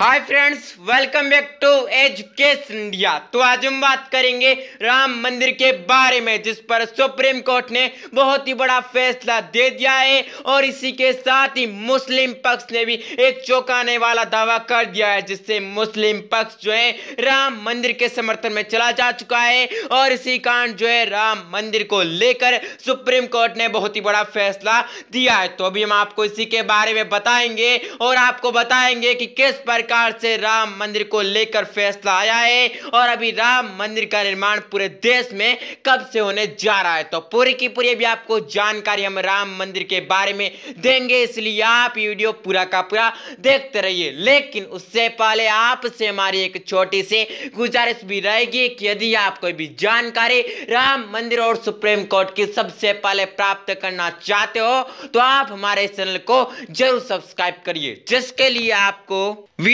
Hi friends welcome back to Education India तो आज हम बात करेंगे राम मंदिर के बारे में जिस पर सुप्रीम कोर्ट ने बहुत ही बड़ा फैसला दे दिया है और इसी के साथ ही मुस्लिम पक्ष ने भी एक चौंकाने वाला दावा कर दिया है जिससे मुस्लिम पक्ष जो है राम मंदिर के समर्थन में चला जा चुका है और इसी कारण जो है राम मंदिर को लेकर सुप्रीम कोर्ट ने बहुत ही बड़ा फैसला दिया है तो अभी हम आपको इसी के बारे में बताएंगे और आपको बताएंगे कि किस पर सरकार से राम मंदिर को लेकर फैसला आया है और अभी राम मंदिर का निर्माण पूरे देश में कब से होने जा रहा है तो पूरी की पूरी भी आपको जानकारी हम राम मंदिर के बारे में देंगे इसलिए आप वीडियो पूरा का पूरा देखते रहिए लेकिन उससे पहले आपसे हमारी एक छोटी सी गुजारिश भी रहेगी कि यदि आप कोई भी जानकारी राम मंदिर और सुप्रीम कोर्ट की सबसे पहले प्राप्त करना चाहते हो तो आप हमारे चैनल को जरूर सब्सक्राइब करिए जिसके लिए आपको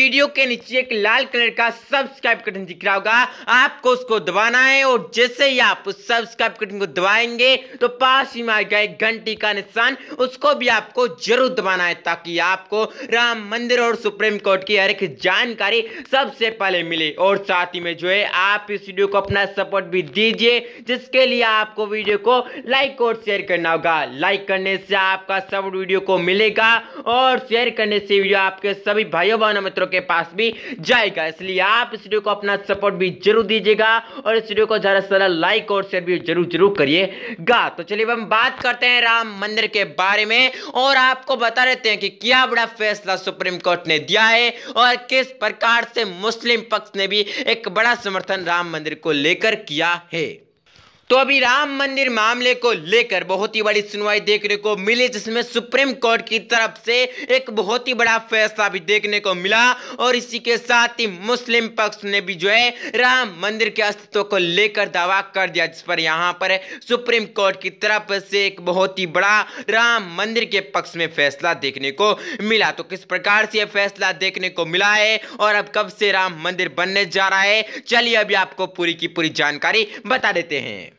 वीडियो के नीचे एक लाल कलर का सब्सक्राइब बटन दिख रहा होगा आपको उसको दबाना है और जैसे ही आप उस सब्सक्राइब बटन को दबाएंगे तो पास ही मार गए घंटी का निशान उसको भी आपको जरूर दबाना है ताकि आपको राम मंदिर और सुप्रीम कोर्ट की हर एक जानकारी सबसे पहले मिले और साथ ही में जो है आप इस वीडियो को अपना सपोर्ट भी दीजिए जिसके लिए आपको वीडियो को लाइक और शेयर करना होगा लाइक करने से आपका सपोर्ट वीडियो को मिलेगा और शेयर करने से वीडियो आपके सभी भाइयों बहनों मित्रों के पास भी जाएगा इसलिए आप इस वीडियो को अपना सपोर्ट भी जरूर दीजिएगा और इस वीडियो को ज़्यादा से ज़्यादा लाइक और शेयर भी जरूर जरूर करिएगा तो चलिए हम बात करते हैं राम मंदिर के बारे में और आपको बता देते हैं कि क्या बड़ा फैसला सुप्रीम कोर्ट ने दिया है और किस प्रकार से मुस्लिम पक्ष ने भी एक बड़ा समर्थन राम मंदिर को लेकर किया है तो अभी राम मंदिर मामले को लेकर बहुत ही बड़ी सुनवाई देखने को मिली जिसमें सुप्रीम कोर्ट की तरफ से एक बहुत ही बड़ा फैसला भी देखने को मिला और इसी के साथ ही मुस्लिम पक्ष ने भी जो है राम मंदिर के अस्तित्व को लेकर दावा कर दिया जिस पर यहाँ पर सुप्रीम कोर्ट की तरफ से एक बहुत ही बड़ा राम मंदिर के पक्ष में फैसला देखने को मिला तो किस प्रकार से यह फैसला देखने को मिला है और अब कब से राम मंदिर बनने जा रहा है चलिए अभी आपको पूरी की पूरी जानकारी बता देते हैं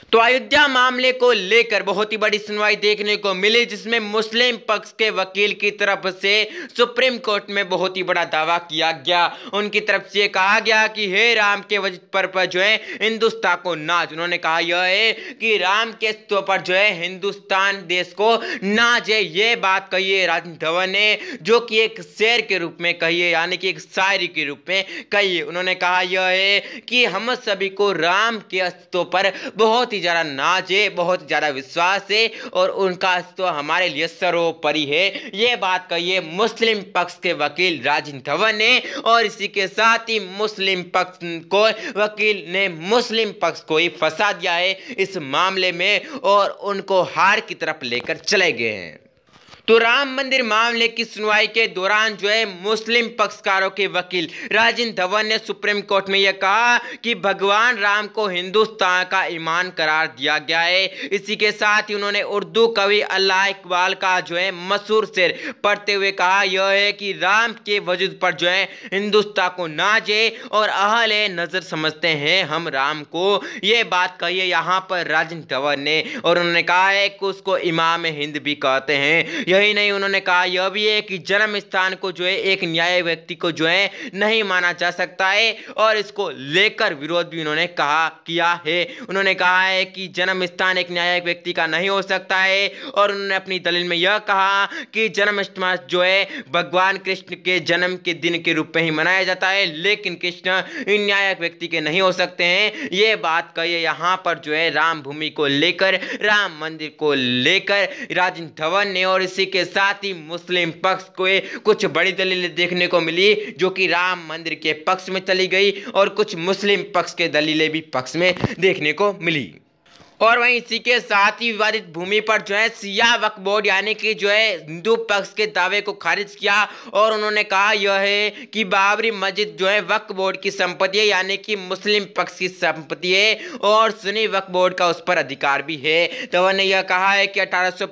तो अयोध्या मामले को लेकर बहुत ही बड़ी सुनवाई देखने को मिली जिसमें मुस्लिम पक्ष के वकील की तरफ से सुप्रीम कोर्ट में बहुत ही बड़ा दावा किया गया उनकी तरफ से कहा गया कि हे राम के वजह पर, पर जो है हिंदुस्तान को नाच उन्होंने कहा यह है कि राम के स्तर पर जो है हिंदुस्तान देश को नाच है ये बात कही है राज धवन ने जो कि एक शेर के रूप में कही है यानी कि एक शायरी के रूप में कही उन्होंने कहा यह है कि हम सभी को राम के अस्तित्व पर बहुत ही ज़्यादा नाज है बहुत ज़्यादा विश्वास है और उनका तो हमारे लिए सरोपरि है ये बात कही है मुस्लिम पक्ष के वकील राजेंद्र धवन ने और इसी के साथ ही मुस्लिम पक्ष को वकील ने मुस्लिम पक्ष को ही फंसा दिया है इस मामले में और उनको हार की तरफ लेकर चले गए हैं तो राम मंदिर मामले की सुनवाई के दौरान जो है मुस्लिम पक्षकारों के वकील राजेंद्र धवन ने सुप्रीम कोर्ट में यह कहा कि भगवान राम को हिंदुस्तान का ईमान करार दिया गया है इसी के साथ ही उन्होंने उर्दू कवि अल्लाह इकबाल का जो है मशहूर शेर पढ़ते हुए कहा यह है कि राम के वजूद पर जो है हिंदुस्तान को नाजे और अहल नज़र समझते हैं हम राम को ये बात कही है यहाँ पर राजेंद्र धवन ने और उन्होंने कहा है कि उसको इमाम हिंद भी कहते हैं यही नहीं उन्होंने कहा यह भी है कि जन्म स्थान को जो है एक न्याय व्यक्ति को जो है नहीं माना जा सकता है और इसको लेकर विरोध भी उन्होंने कहा किया है उन्होंने कहा है कि जन्म स्थान एक न्यायिक व्यक्ति का नहीं हो सकता है और उन्होंने अपनी दलील में यह कहा कि जन्म जो है भगवान कृष्ण के जन्म के दिन के रूप में ही मनाया जाता है लेकिन कृष्ण न्याय व्यक्ति के नहीं हो सकते हैं ये बात कही यहाँ पर जो है राम भूमि को लेकर राम मंदिर को लेकर राजेंद्र धवन ने और इसे इसी के साथ ही मुस्लिम पक्ष को कुछ बड़ी दलीलें देखने को मिली जो कि राम मंदिर के पक्ष में चली गई और कुछ मुस्लिम पक्ष के दलीलें भी पक्ष में देखने को मिली और वहीं इसी के साथ ही विवादित भूमि पर जो है सिया वक बोर्ड यानी कि जो है हिंदू पक्ष के दावे को खारिज किया और उन्होंने कहा यह है कि बाबरी मस्जिद जो है वक बोर्ड की संपत्ति है यानी कि मुस्लिम पक्ष की संपत्ति है और सुनी वक बोर्ड का उस पर अधिकार भी है तो उन्होंने यह कहा है कि अठारह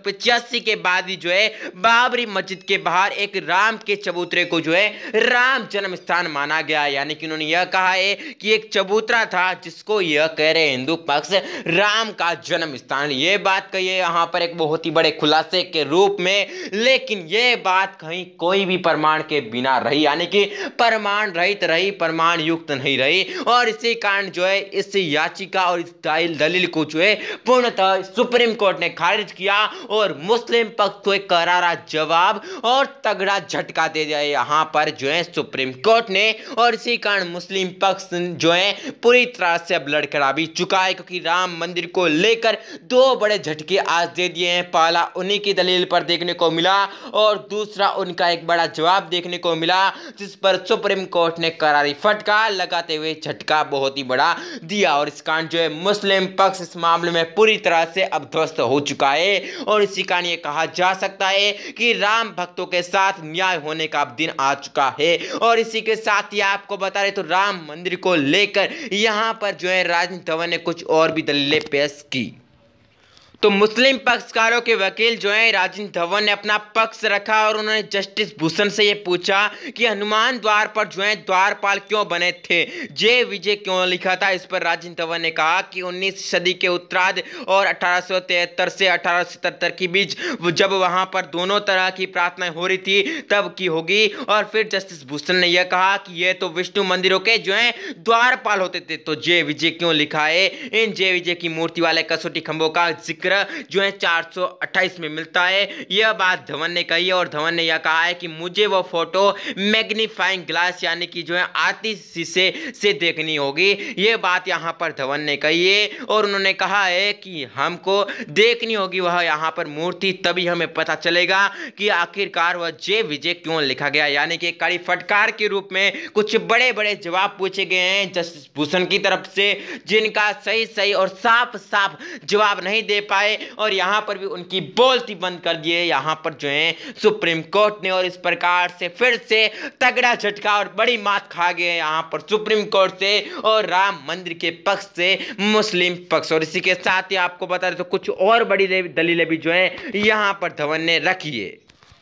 के बाद ही जो है बाबरी मस्जिद के बाहर एक राम के चबूतरे को जो है राम जन्म स्थान माना गया यानी कि उन्होंने यह कहा है कि एक चबूतरा था जिसको यह कह रहे हिंदू पक्ष राम का जन्म स्थान ये बात कही यहाँ पर एक बहुत ही बड़े खुलासे के रूप में लेकिन ये बात कहीं कोई भी प्रमाण के बिना रही यानी कि प्रमाण रहित रही प्रमाण युक्त नहीं रही और इसी कारण जो है इस याचिका और इस दलील को जो है पूर्णतः सुप्रीम कोर्ट ने खारिज किया और मुस्लिम पक्ष को एक करारा जवाब और तगड़ा झटका दे दिया यहाँ पर जो है सुप्रीम कोर्ट ने और इसी कारण मुस्लिम पक्ष जो है पूरी तरह से अब लड़खड़ा भी चुका है क्योंकि राम मंदिर को लेकर दो बड़े झटके आज दे दिए हैं पहला उन्हीं की दलील पर देखने को मिला और दूसरा उनका एक बड़ा जवाब देखने को मिला जिस पर सुप्रीम कोर्ट ने करारी फटकार लगाते हुए झटका बहुत ही बड़ा दिया और इस कारण जो है मुस्लिम पक्ष इस मामले में पूरी तरह से अब ध्वस्त हो चुका है और इसी कारण ये कहा जा सकता है कि राम भक्तों के साथ न्याय होने का अब दिन आ चुका है और इसी के साथ ही आपको बता रहे तो राम मंदिर को लेकर यहां पर जो है राजनीति धवन ने कुछ और भी दलीलें पेश Key. तो मुस्लिम पक्षकारों के वकील जो हैं राजेंद्र धवन ने अपना पक्ष रखा और उन्होंने जस्टिस भूषण से ये पूछा कि हनुमान द्वार पर जो है द्वारपाल क्यों बने थे जय विजय क्यों लिखा था इस पर राजेंद्र धवन ने कहा कि 19 सदी के उत्तराध और अठारह से अठारह के बीच जब वहां पर दोनों तरह की प्रार्थनाएं हो रही थी तब की होगी और फिर जस्टिस भूषण ने यह कहा कि ये तो विष्णु मंदिरों के जो है द्वारपाल होते थे तो जय विजय क्यों लिखा है इन जय विजय की मूर्ति वाले कसौटी खंभों का जिक्र आंकड़ा जो है चार में मिलता है यह बात धवन ने कही और धवन ने यह कहा है कि मुझे वह फोटो मैग्नीफाइंग ग्लास यानी कि जो है आती शीशे से देखनी होगी यह बात यहाँ पर धवन ने कही है और उन्होंने कहा है कि हमको देखनी होगी वह यहाँ पर मूर्ति तभी हमें पता चलेगा कि आखिरकार वह जय विजय क्यों लिखा गया यानी कि कड़ी फटकार के रूप में कुछ बड़े बड़े जवाब पूछे गए हैं जस्टिस भूषण की तरफ से जिनका सही सही और साफ साफ जवाब नहीं दे पा आए और यहाँ पर भी उनकी बोलती बंद कर दिए यहाँ पर जो है सुप्रीम कोर्ट ने और इस प्रकार से फिर से तगड़ा झटका और बड़ी मात खा गए यहाँ पर सुप्रीम कोर्ट से और राम मंदिर के पक्ष से मुस्लिम पक्ष और इसी के साथ ही आपको बता दें तो कुछ और बड़ी दलीलें भी जो है यहाँ पर धवन ने रखी है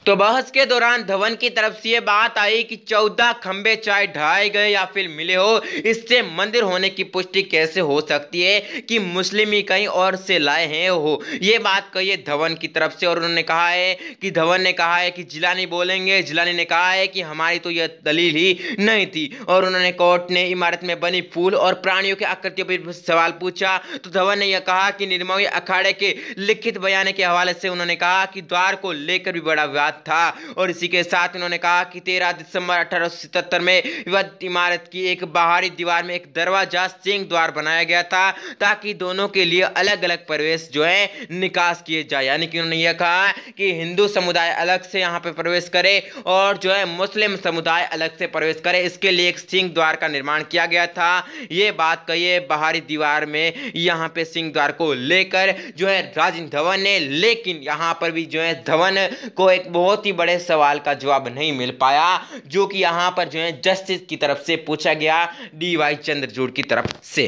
तो बहस के दौरान धवन की तरफ से ये बात आई कि चौदह खंबे चाहे ढाए गए या फिर मिले हो इससे मंदिर होने की पुष्टि कैसे हो सकती है कि मुस्लिम ही कहीं और से लाए हैं हो ये बात कही है धवन की तरफ से और उन्होंने कहा है कि धवन ने कहा है कि जिलानी बोलेंगे जिलानी ने कहा है कि हमारी तो यह दलील ही नहीं थी और उन्होंने कोर्ट ने इमारत में बनी फूल और प्राणियों की आकृतियों पर सवाल पूछा तो धवन ने यह कहा कि निर्मोही अखाड़े के लिखित बयान के हवाले से उन्होंने कहा कि द्वार को लेकर भी बड़ा विवाद विवाद था और इसी के साथ उन्होंने कहा कि तेरह दिसंबर अठारह में विवाद इमारत की एक बाहरी दीवार में एक दरवाजा सिंह द्वार बनाया गया था ताकि दोनों के लिए अलग अलग प्रवेश जो है निकास किए जाए यानी कि उन्होंने यह कहा कि हिंदू समुदाय अलग से यहाँ पर प्रवेश करे और जो है मुस्लिम समुदाय अलग से प्रवेश करे इसके लिए एक सिंह द्वार का निर्माण किया गया था ये बात कहिए बाहरी दीवार में यहाँ पे सिंह द्वार को लेकर जो है राजेंद्र धवन ने लेकिन यहाँ पर भी जो है धवन को एक वो बहुत ही बड़े सवाल का जवाब नहीं मिल पाया जो कि यहाँ पर जो है जस्टिस की तरफ से पूछा गया डी वाई चंद्रचूड़ की तरफ से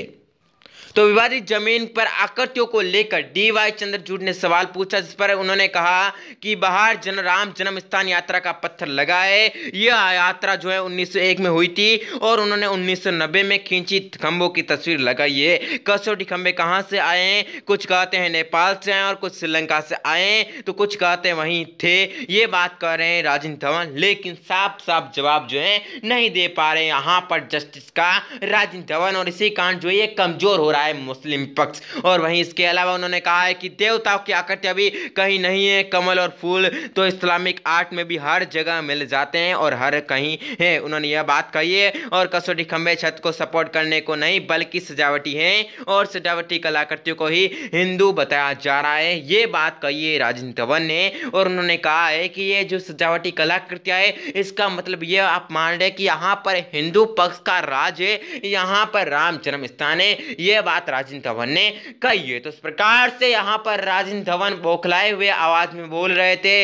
तो विवादित जमीन पर आकृतियों को लेकर डी वाई चंद्रचूड ने सवाल पूछा जिस पर उन्होंने कहा कि बाहर जन राम जन्म स्थान यात्रा का पत्थर लगा है यह यात्रा जो है 1901 में हुई थी और उन्होंने 1990 में खींची खंभों की तस्वीर लगाई है कसौटी खंभे कहाँ से आए हैं कुछ कहते हैं नेपाल से आए और कुछ श्रीलंका से आए तो कुछ कहते हैं वहीं थे ये बात कर रहे हैं राजेंद्र धवन लेकिन साफ साफ जवाब जो है नहीं दे पा रहे यहाँ पर जस्टिस का राजेंद्र धवन और इसी कारण जो ये कमजोर हो रहा है है मुस्लिम पक्ष और वहीं इसके अलावा उन्होंने कहा है कि देवताओं की आकृति अभी कहीं नहीं है कमल और फूल तो इस्लामिक आर्ट में भी हर जगह मिल जाते हैं और हर कहीं है उन्होंने यह बात कही है और कसौटी खंबे छत को सपोर्ट करने को नहीं बल्कि सजावटी है और सजावटी कलाकृतियों को ही हिंदू बताया जा रहा है ये बात कही है राजेंद्र धवन ने और उन्होंने कहा है कि ये जो सजावटी कलाकृतियाँ है इसका मतलब ये आप मान रहे कि यहाँ पर हिंदू पक्ष का राज है यहाँ पर राम जन्म स्थान है ये बात राजेंद्र धवन ने कही है तो इस प्रकार से यहाँ पर राजेंद्र धवन बौखलाए हुए आवाज में बोल रहे थे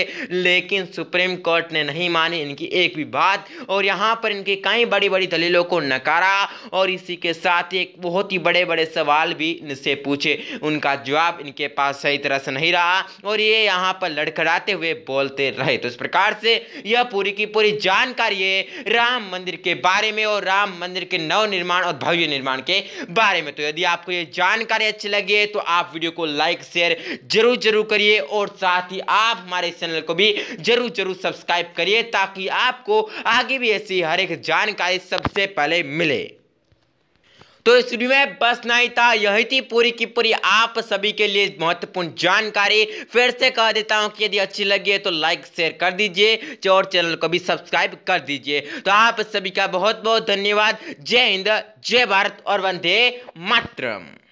लेकिन सुप्रीम कोर्ट ने नहीं मानी इनकी एक भी बात और यहाँ पर इनकी कई बड़ी बड़ी दलीलों को नकारा और इसी के साथ एक बहुत ही बड़े बड़े सवाल भी इनसे पूछे उनका जवाब इनके पास सही तरह से नहीं रहा और ये यहाँ पर लड़खड़ाते हुए बोलते रहे तो इस प्रकार से यह पूरी की पूरी जानकारी है राम मंदिर के बारे में और राम मंदिर के नवनिर्माण और भव्य निर्माण के बारे में तो यदि आप आपको ये जानकारी अच्छी लगी है तो आप वीडियो को लाइक शेयर जरूर जरूर करिए और साथ ही आप हमारे चैनल को भी जरूर जरूर सब्सक्राइब करिए ताकि आपको आगे भी ऐसी हर एक जानकारी सबसे पहले मिले तो इस वीडियो में बस ना ही था यही थी पूरी की पूरी आप सभी के लिए महत्वपूर्ण जानकारी फिर से कह देता हूं कि यदि अच्छी लगी है तो लाइक शेयर कर दीजिए और चैनल को भी सब्सक्राइब कर दीजिए तो आप सभी का बहुत बहुत धन्यवाद जय हिंद जय भारत और वंदे मातरम